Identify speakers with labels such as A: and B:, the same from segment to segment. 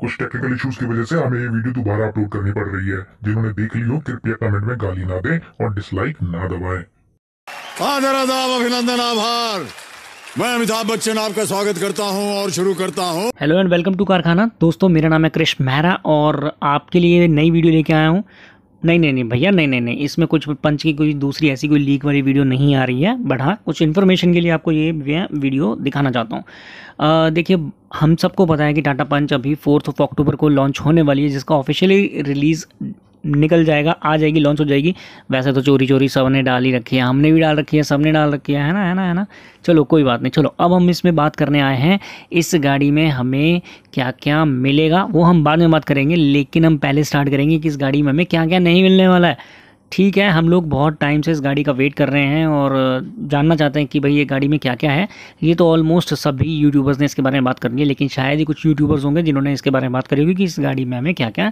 A: कुछ technical issues की वजह से हमें ये वीडियो दोबारा अपलोड करनी पड़ रही है जिन्होंने देख ली हो कृपया कमेंट में गाली ना दें और डिसलाइक ना दबाए आदर आदाब अभिनंदन आभार मैं अमिताभ बच्चन आपका स्वागत करता हूं और शुरू करता हूं हेलो एंड वेलकम टू कारखाना दोस्तों मेरा नाम है कृष्ण मेहरा और आपके लिए नई वीडियो लेके आया हूं नहीं नहीं नहीं भैया नहीं नहीं नहीं इसमें कुछ पंच की कोई दूसरी ऐसी कोई लीक वाली वीडियो नहीं आ रही है बट हाँ कुछ इन्फॉर्मेशन के लिए आपको ये वीडियो दिखाना चाहता हूँ देखिए हम सबको पता है कि टाटा पंच अभी फोर्थ ऑफ अक्टूबर को लॉन्च होने वाली है जिसका ऑफिशियली रिलीज़ निकल जाएगा आ जाएगी लॉन्च हो जाएगी वैसे तो चोरी चोरी सब ने डाल ही रखी है हमने भी डाल रखी है सब ने डाल रखी है है ना है ना है ना चलो कोई बात नहीं चलो अब हम इसमें बात करने आए हैं इस गाड़ी में हमें क्या क्या मिलेगा वो हम बाद में बात करेंगे लेकिन हम पहले स्टार्ट करेंगे कि इस गाड़ी में हमें क्या क्या नहीं मिलने वाला है ठीक है हम लोग बहुत टाइम से इस गाड़ी का वेट कर रहे हैं और जानना चाहते हैं कि भाई ये गाड़ी में क्या क्या है ये तो ऑलमोस्ट सभी यूट्यूबर्स ने इसके बारे में बात करनी है लेकिन शायद ही कुछ यूट्यूबर्स होंगे जिन्होंने इसके बारे में बात करी होगी कि इस गाड़ी में हमें क्या क्या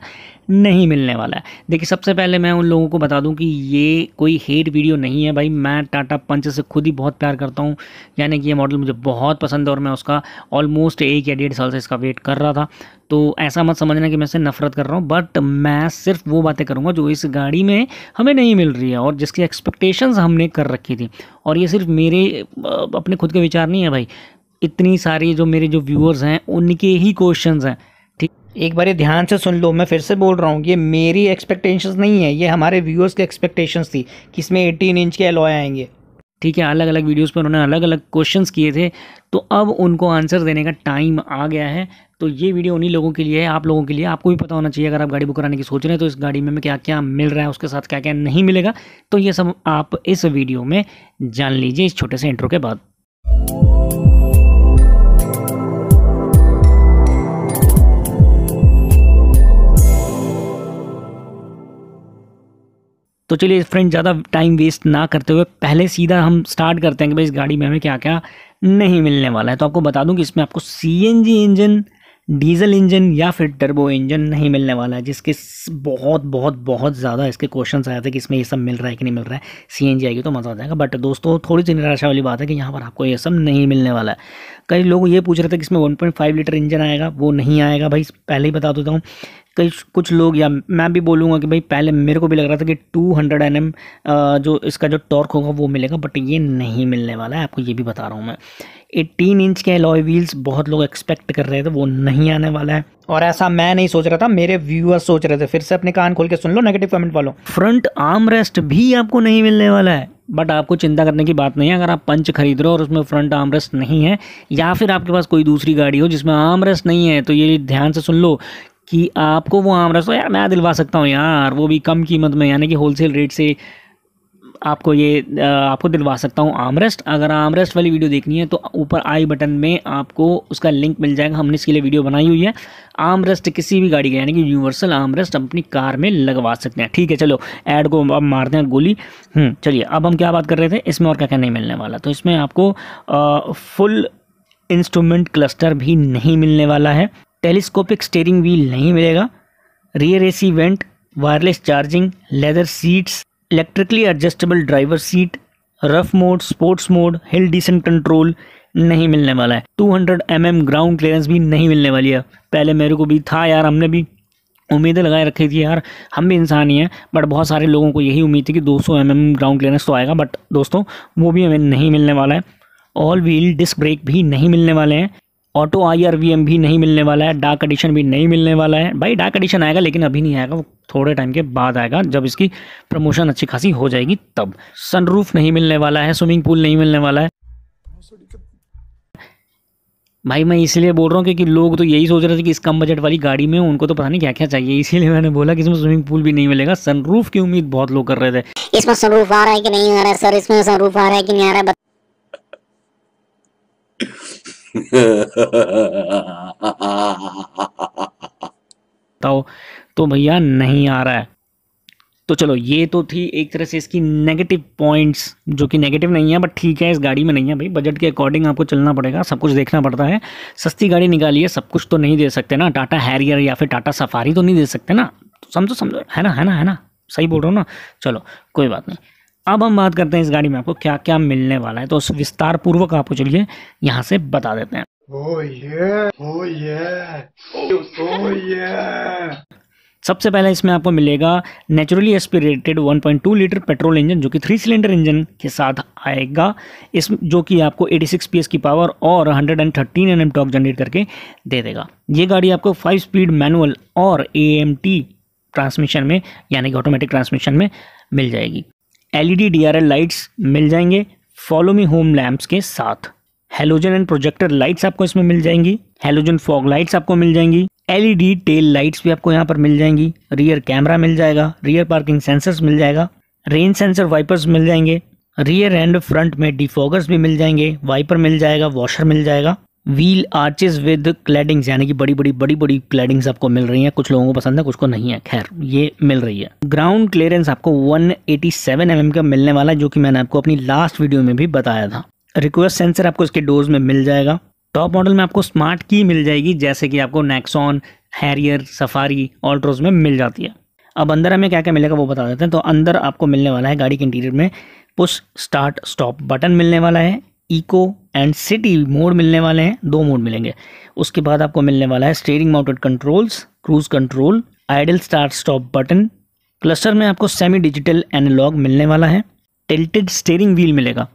A: नहीं मिलने वाला है देखिए सबसे पहले मैं उन लोगों को बता दूँ कि ये कोई हेट वीडियो नहीं है भाई मैं टाटा पंच से खुद ही बहुत प्यार करता हूँ यानी कि ये मॉडल मुझे बहुत पसंद है और मैं उसका ऑलमोस्ट एक या डेढ़ साल से इसका वेट कर रहा था तो ऐसा मत समझना कि मैं से नफरत कर रहा हूँ बट मैं सिर्फ वो बातें करूँगा जो इस गाड़ी में हमें नहीं मिल रही है और जिसकी एक्सपेक्टेशंस हमने कर रखी थी और ये सिर्फ मेरे अपने खुद के विचार नहीं है भाई इतनी सारी जो मेरे जो व्यूअर्स हैं उनके ही क्वेश्चन हैं ठीक एक बार ये ध्यान से सुन लो मैं फिर से बोल रहा हूँ ये मेरी एक्सपेक्टेशंस नहीं है ये हमारे व्यूअर्स की एक्सपेक्टेशंस थी कि इसमें एटीन इंच के एलॉय आएंगे ठीक है अलग अलग वीडियोस पर उन्होंने अलग अलग क्वेश्चंस किए थे तो अब उनको आंसर देने का टाइम आ गया है तो ये वीडियो उन्हीं लोगों के लिए है आप लोगों के लिए आपको भी पता होना चाहिए अगर आप गाड़ी बुक कराने की सोच रहे हैं तो इस गाड़ी में, में क्या क्या मिल रहा है उसके साथ क्या क्या नहीं मिलेगा तो ये सब आप इस वीडियो में जान लीजिए इस छोटे से इंट्रो के बाद तो चलिए फ्रेंड ज़्यादा टाइम वेस्ट ना करते हुए पहले सीधा हम स्टार्ट करते हैं कि भाई इस गाड़ी में हमें क्या क्या नहीं मिलने वाला है तो आपको बता दूं कि इसमें आपको सीएनजी इंजन डीजल इंजन या फिर टर्बो इंजन नहीं मिलने वाला है जिसके बहुत बहुत बहुत ज़्यादा इसके क्वेश्चन आए थे कि इसमें ये सब मिल रहा है कि नहीं मिल रहा है सी एन जी आएगी तो मज़ा आ जाएगा बट दोस्तों थोड़ी सी निराशा वाली बात है कि यहाँ पर आपको ये सब नहीं मिलने वाला है कई लोग ये पूछ रहे थे कि इसमें फाइव लीटर इंजन आएगा वो नहीं आएगा भाई पहले ही बता देता हूँ कई कुछ लोग या मैं भी बोलूँगा कि भाई पहले मेरे को भी लग रहा था कि 200 हंड्रेड एम जो इसका जो टॉर्क होगा वो मिलेगा बट ये नहीं मिलने वाला है आपको ये भी बता रहा हूँ मैं 18 इंच के एलॉय व्हील्स बहुत लोग एक्सपेक्ट कर रहे थे वो नहीं आने वाला है और ऐसा मैं नहीं सोच रहा था मेरे व्यूअर्स सोच रहे थे फिर से अपने कान खोल के सुन लो नेगेटिव कमेंट वालों फ्रंट आर्म रेस्ट भी आपको नहीं मिलने वाला है बट आपको चिंता करने की बात नहीं है अगर आप पंच खरीद रहे हो और उसमें फ्रंट आर्म रेस्ट नहीं है या फिर आपके पास कोई दूसरी गाड़ी हो जिसमें आर्म रेस्ट नहीं है तो ये ध्यान से सुन लो कि आपको वो आम रस यार मैं दिलवा सकता हूँ यार वो भी कम कीमत में यानी कि होलसेल रेट से आपको ये आपको दिलवा सकता हूँ आमरेस्ट अगर आमरेस्ट वाली वीडियो देखनी है तो ऊपर आई बटन में आपको उसका लिंक मिल जाएगा हमने इसके लिए वीडियो बनाई हुई है आमरेस्ट किसी भी गाड़ी का यानी कि यूनिवर्सल आमरेस्ट अपनी कार में लगवा सकते हैं ठीक है चलो ऐड को अब मारते हैं गोली हम्म, चलिए अब हम क्या बात कर रहे थे इसमें और क्या क्या नहीं मिलने वाला तो इसमें आपको आ, फुल इंस्ट्रूमेंट क्लस्टर भी नहीं मिलने वाला है टेलीस्कोपिक स्टेयरिंग व्हील नहीं मिलेगा rear AC vent wireless charging leather seats electrically adjustable driver seat rough mode sports mode hill descent control नहीं मिलने वाला है 200 हंड्रेड mm ग्राउंड क्लियरेंस भी नहीं मिलने वाली है पहले मेरे को भी था यार हमने भी उम्मीदें लगाए रखी थी यार हम भी इंसान ही हैं बट बहुत सारे लोगों को यही उम्मीद थी कि 200 सौ mm ग्राउंड क्लियरेंस तो आएगा बट दोस्तों वो भी हमें नहीं मिलने वाला है ऑल व्हील डिस्क ब्रेक भी नहीं मिलने वाले हैं auto I R V M भी नहीं मिलने वाला है डार्क एडिशन भी नहीं मिलने वाला है भाई डार्क एडिशन आएगा लेकिन अभी नहीं आएगा वो थोड़े टाइम के बाद आएगा जब इसकी प्रमोशन अच्छी खासी हो जाएगी तब सनरूफ नहीं मिलने वाला है स्विमिंग पूल नहीं मिलने वाला है भाई मैं इसलिए बोल रहा हूँ क्योंकि लोग तो यही सोच रहे थे कि इस कम बजट वाली गाड़ी में उनको तो पता नहीं क्या क्या चाहिए इसीलिए मैंने बोला कि इसमें स्विमिंग पूल भी नहीं मिलेगा सनरूफ की उम्मीद बहुत लोग कर रहे थे इसमें सनरूफ आ रहा है कि नहीं आ रहा है सर इसमें सनरूफ आ रहा है कि नहीं आ रहा है तो, तो भैया नहीं आ रहा है तो चलो ये तो थी एक तरह से इसकी नेगेटिव पॉइंट्स जो कि नेगेटिव नहीं है बट ठीक है इस गाड़ी में नहीं है भाई बजट के अकॉर्डिंग आपको चलना पड़ेगा सब कुछ देखना पड़ता है सस्ती गाड़ी निकालिए सब कुछ तो नहीं दे सकते ना टाटा हैरियर या फिर टाटा सफारी तो नहीं दे सकते ना समझो समझो है ना है ना है ना सही बोल रहा हूँ ना चलो कोई बात नहीं अब हम बात करते हैं इस गाड़ी में आपको क्या क्या मिलने वाला है तो विस्तार पूर्वक आपको चलिए यहाँ से बता देते हैं सबसे पहले इसमें आपको मिलेगा naturally aspirated 1.2 litre petrol engine जो कि थ्री सिलेंडर इंजन के साथ आएगा इस जो कि आपको 86 पीएस की पावर और 113 एनएम टॉक जनरेट करके दे देगा ये गाड़ी आपको 5 स्पीड मैनुअल और एएमटी ट्रांसमिशन में यानी कि ऑटोमेटिक ट्रांसमिशन में मिल जाएगी एलईडी डीआरएल लाइट्स मिल जाएंगे फॉलो मी होम लैम्प्स के साथ हेलोजन एंड प्रोजेक्टर लाइट्स आपको इसमें मिल जाएंगी हेलोजन फॉग लाइट्स आपको मिल जाएंगी एलईडी टेल लाइट्स भी आपको यहाँ पर मिल जाएंगी रियर कैमरा मिल जाएगा रियर पार्किंग सेंसर्स मिल जाएगा रेन सेंसर वाइपर्स मिल जाएंगे रियर एंड फ्रंट में डिफॉगर्स भी मिल जाएंगे वाइपर मिल जाएगा वॉशर मिल जाएगा व्हील आर्चेस विद क्लैडिंग्स यानी कि बड़ी बड़ी बड़ी बड़ी क्लैडिंग्स आपको मिल रही हैं कुछ लोगों को पसंद है कुछ को नहीं है खैर ये मिल रही है ग्राउंड क्लियरेंस आपको 187 एटी mm का मिलने वाला है जो कि मैंने आपको अपनी लास्ट वीडियो में भी बताया था रिक्वेस्ट सेंसर आपको इसके डोज में मिल जाएगा टॉप मॉडल में आपको स्मार्ट की मिल जाएगी जैसे कि आपको नैक्सॉन हैरियर सफारी ऑल्ट्रोज में मिल जाती है अब अंदर हमें क्या क्या मिलेगा वो बता देते हैं तो अंदर आपको मिलने वाला है गाड़ी के इंटीरियर में पुश स्टार्ट स्टॉप बटन मिलने वाला है इको एंड सिटी मोड मिलने वाले हैं दो मोड मिलेंगे उसके बाद आपको मिलने वाला है steering mounted controls cruise control idle start stop button cluster में आपको सेमी डिजिटल एनालॉग मिलने वाला है टेल्टेड स्टेयरिंग व्हील मिलेगा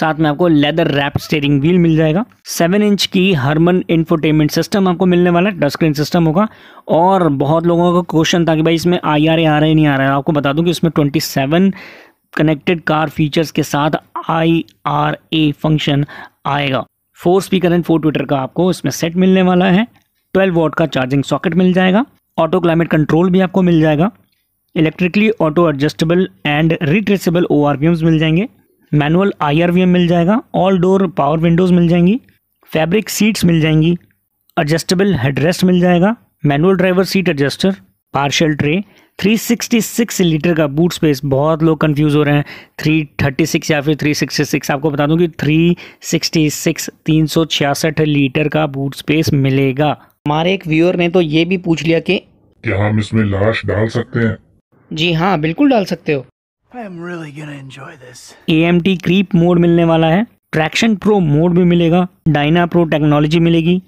A: साथ में आपको लेदर रैप स्टेयरिंग व्हील मिल जाएगा सेवन इंच की हरमन इंफोटेनमेंट सिस्टम आपको मिलने वाला है टच स्क्रीन सिस्टम होगा और बहुत लोगों का क्वेश्चन था कि भाई इसमें आई आर आ रहा है नहीं आ रहा है आपको बता दूं कि इसमें twenty seven connected car features के साथ आई आर ए फंक्शन आएगा four speaker and four tweeter का आपको इसमें सेट मिलने वाला है ट्वेल्व वॉट का चार्जिंग सॉकेट मिल जाएगा ऑटो क्लाइमेट कंट्रोल भी आपको मिल जाएगा electrically auto adjustable and retractable O R मिल जाएंगे मैनुअल आई आर मिल जाएगा ऑल डोर पावर विंडोज़ मिल जाएंगी फैब्रिक सीट्स मिल जाएंगी एडजस्टेबल हेडरेस्ट मिल जाएगा manual driver seat adjuster parcel tray 366 litre का बूट स्पेस बहुत लोग कंफ्यूज हो रहे हैं 336 या फिर 366 आपको बता दूं कि 366 366 लीटर का बूट स्पेस मिलेगा हमारे एक व्यूअर ने तो ये भी पूछ लिया कि क्या हम इसमें लाश डाल सकते हैं जी हाँ बिल्कुल डाल सकते हो A M T creep mode मिलने वाला है ट्रैक्शन प्रो मोड भी मिलेगा डायना प्रो टेक्नोलॉजी मिलेगी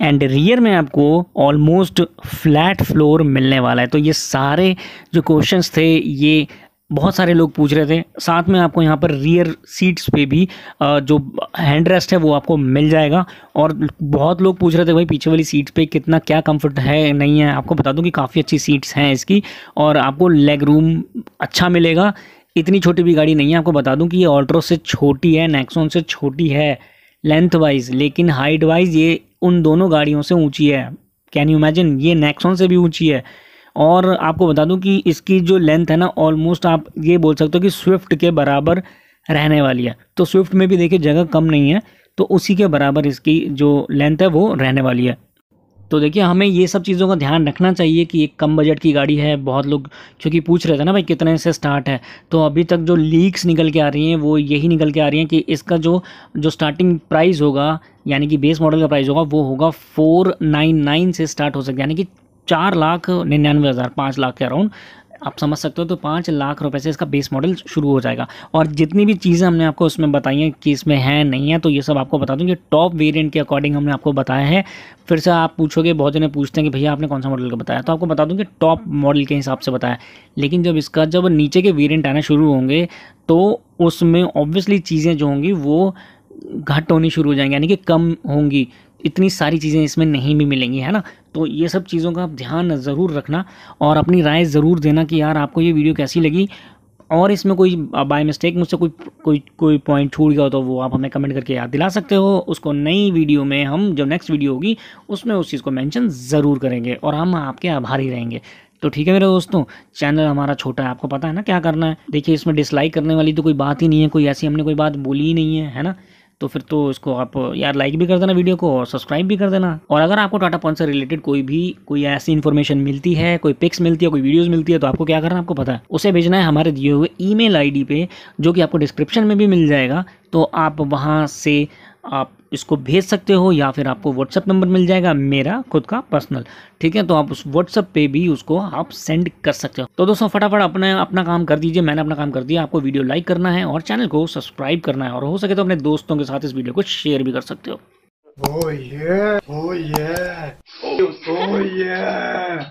A: एंड रियर में आपको ऑलमोस्ट फ्लैट फ्लोर मिलने वाला है तो ये सारे जो क्वेश्चंस थे ये बहुत सारे लोग पूछ रहे थे साथ में आपको यहाँ पर रियर सीट्स पे भी जो हैंड रेस्ट है वो आपको मिल जाएगा और बहुत लोग पूछ रहे थे भाई पीछे वाली सीट पे कितना क्या कंफर्ट है नहीं है आपको बता दूं कि काफ़ी अच्छी सीट्स हैं इसकी और आपको लेग रूम अच्छा मिलेगा इतनी छोटी भी गाड़ी नहीं है आपको बता दूँ कि ये ऑल्ट्रो से छोटी है नैक्सोन से छोटी है लेंथ वाइज लेकिन हाइट वाइज ये उन दोनों गाड़ियों से ऊंची है कैन यू इमेजिन ये नेक्सॉन से भी ऊंची है और आपको बता दूं कि इसकी जो लेंथ है ना ऑलमोस्ट आप ये बोल सकते हो कि स्विफ्ट के बराबर रहने वाली है तो स्विफ्ट में भी देखिए जगह कम नहीं है तो उसी के बराबर इसकी जो लेंथ है वो रहने वाली है तो देखिए हमें ये सब चीज़ों का ध्यान रखना चाहिए कि एक कम बजट की गाड़ी है बहुत लोग क्योंकि पूछ रहे थे ना भाई कितने से स्टार्ट है तो अभी तक जो लीक्स निकल के आ रही हैं वो यही निकल के आ रही हैं कि इसका जो जो स्टार्टिंग प्राइस होगा यानी कि बेस मॉडल का प्राइस होगा वो होगा फोर नाइन नाइन से स्टार्ट हो सकता है यानी कि चार लाख निन्यानवे हज़ार पाँच लाख के अराउंड आप समझ सकते हो तो पाँच लाख रुपए से इसका बेस मॉडल शुरू हो जाएगा और जितनी भी चीज़ें हमने आपको उसमें बताई हैं कि इसमें है नहीं है तो ये सब आपको बता दूँ कि टॉप वेरिएंट के अकॉर्डिंग हमने आपको बताया है फिर से आप पूछोगे बहुत जने पूछते हैं कि भैया आपने कौन सा मॉडल का बताया तो आपको बता दूँ कि टॉप मॉडल के हिसाब से बताया लेकिन जब इसका जब नीचे के वेरियंट आना शुरू होंगे तो उसमें ऑब्वियसली चीज़ें जो होंगी वो घट होनी शुरू हो जाएंगे यानी कि कम होंगी इतनी सारी चीज़ें इसमें नहीं भी मिलेंगी है ना तो ये सब चीज़ों का आप ध्यान ज़रूर रखना और अपनी राय ज़रूर देना कि यार आपको ये वीडियो कैसी लगी और इसमें कोई बाय मिस्टेक मुझसे कोई कोई कोई पॉइंट छूट गया हो तो वो आप हमें कमेंट करके याद दिला सकते हो उसको नई वीडियो में हम जब नेक्स्ट वीडियो होगी उसमें उस चीज़ को मैंशन ज़रूर करेंगे और हम आपके आभारी रहेंगे तो ठीक है मेरे दोस्तों चैनल हमारा छोटा है आपको पता है ना क्या करना है देखिए इसमें डिसलाइक करने वाली तो कोई बात ही नहीं है कोई ऐसी हमने कोई बात बोली ही नहीं है है ना तो फिर तो इसको आप यार लाइक भी कर देना वीडियो को और सब्सक्राइब भी कर देना और अगर आपको टाटा पंच से रिलेटेड कोई भी कोई ऐसी इन्फॉर्मेशन मिलती है कोई पिक्स मिलती है कोई वीडियोस मिलती है तो आपको क्या करना आपको पता है उसे भेजना है हमारे दिए हुए ईमेल आईडी पे जो कि आपको डिस्क्रिप्शन में भी मिल जाएगा तो आप वहाँ से आप इसको भेज सकते हो या फिर आपको व्हाट्सअप नंबर मिल जाएगा मेरा खुद का पर्सनल ठीक है तो आप उस व्हाट्सअप पे भी उसको आप सेंड कर सकते हो तो दोस्तों फटाफट अपने अपना काम कर दीजिए मैंने अपना काम कर दिया आपको वीडियो लाइक करना है और चैनल को सब्सक्राइब करना है और हो सके तो अपने दोस्तों के साथ इस वीडियो को शेयर भी कर सकते हो Oh yeah! Oh yeah! Oh yeah!